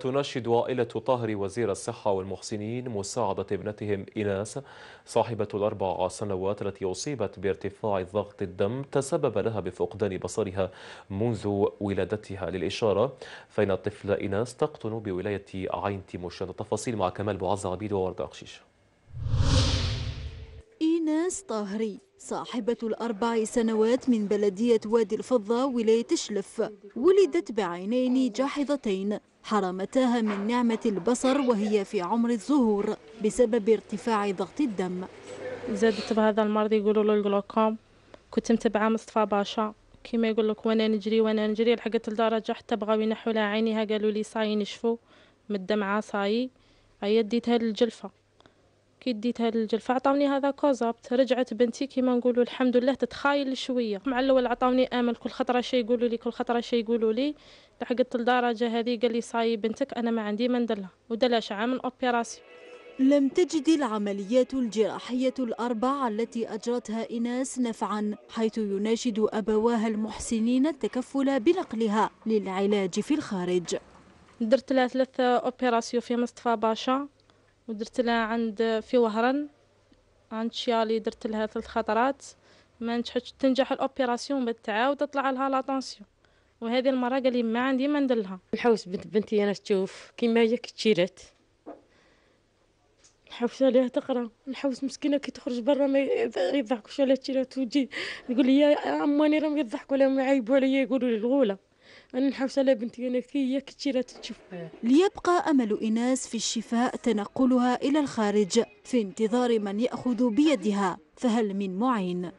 تناشد عائلة طاهر وزير الصحة والمحسنين مساعدة ابنتهم إناس صاحبة الأربع سنوات التي أصيبت بارتفاع ضغط الدم تسبب لها بفقدان بصرها منذ ولادتها للإشارة فإن الطفل إناس تقطن بولاية عين تيموشن التفاصيل مع كمال بوعز عبيد وورد أقشيش ايناس طاهري صاحبة الأربع سنوات من بلدية وادي الفضة ولاية شلف ولدت بعينين جاحظتين حرمتاها من نعمة البصر وهي في عمر الظهور بسبب ارتفاع ضغط الدم زادت بهذا المرض يقولوا له الجلوكوم كنت متبعة مصطفى باشا كما يقول لك وانا نجري وانا نجري لحقت لدرجة حتى بغاو ينحوا لها عينيها قالوا لي صاي نشفوا من الدمعة صاي هي ديتها للجلفة كي ديتها الجلفة عطاوني هذا كوزابت رجعت بنتي كيما نقولوا الحمد لله تتخايل شويه مع الاول عطاوني امل كل خطره شي يقولوا لي كل خطره شي يقولوا لي لحقت الدرجة هذه قال لي صاي بنتك انا ما عندي ما ندلها ودلها شعاع من اوبيراسيون لم تجد العمليات الجراحية الأربع التي أجرتها إناس نفعا حيث يناشد أبواها المحسنين التكفل بنقلها للعلاج في الخارج درت لها ثلاث أوبيراسيون في مصطفى باشا ودرت لها عند في وهران عند شيالي درت لها ثلاث خطرات ما نجحتش تنجح الاوبيراسيون بعد تعاود تطلع لها لاطونسيون وهذه المره قال لي ما عندي ما ندير لها الحوس بنت بنتي انا تشوف كيما هي تشيرات الحوس عليها تقرا الحوس مسكينه كي تخرج برا ما يضحكوش على تشيرات وتجي تقول لي يا اماني راهم يضحكوا عليهم يعيبوا عليا يقولوا لي الغوله أنا الحوسلة بنتي أنا هي كتيرة تشوف ليبقى أمل إناس في الشفاء تنقلها إلى الخارج في انتظار من يأخذ بيدها فهل من معين